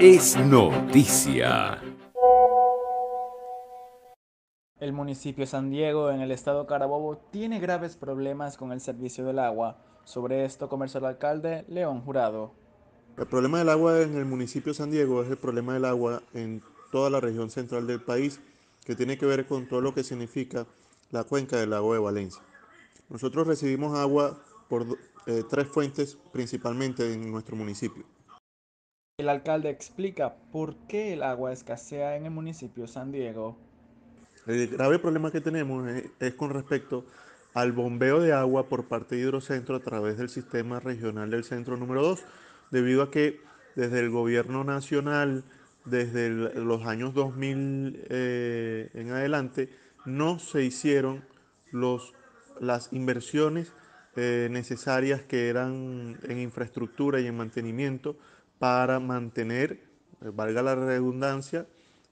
es noticia. El municipio de San Diego, en el estado Carabobo, tiene graves problemas con el servicio del agua. Sobre esto conversó el alcalde León Jurado. El problema del agua en el municipio de San Diego es el problema del agua en toda la región central del país, que tiene que ver con todo lo que significa la cuenca del lago de Valencia. Nosotros recibimos agua por eh, tres fuentes principalmente en nuestro municipio. El alcalde explica por qué el agua escasea en el municipio de San Diego. El grave problema que tenemos es, con respecto al bombeo de agua por parte de Hidrocentro a través del sistema regional del centro número 2, debido a que desde el gobierno nacional, desde los años 2000 eh, en adelante, no se hicieron los, las inversiones eh, necesarias que eran en infraestructura y en mantenimiento para mantener, eh, valga la redundancia,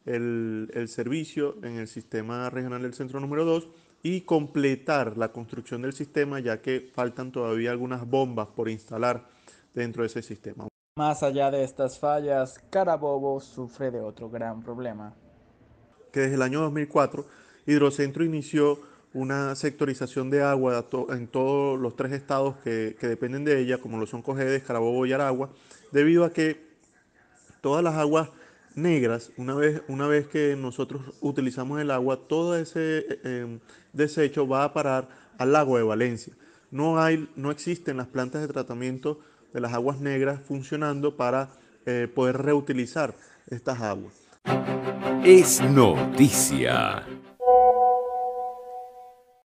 el, servicio en el sistema regional del centro número 2 y completar la construcción del sistema ya que faltan todavía algunas bombas por instalar dentro de ese sistema. Más allá de estas fallas, Carabobo sufre de otro gran problema. Que desde el año 2004 Hidrocentro inició una sectorización de agua en todos los tres estados que, dependen de ella, como lo son Cogedes, Carabobo y Aragua, debido a que todas las aguas negras, una vez, una vez que nosotros utilizamos el agua, todo ese eh, em, desecho va a parar al lago de Valencia. No, hay, no existen las plantas de tratamiento de las aguas negras funcionando para eh, poder reutilizar estas aguas. Es noticia.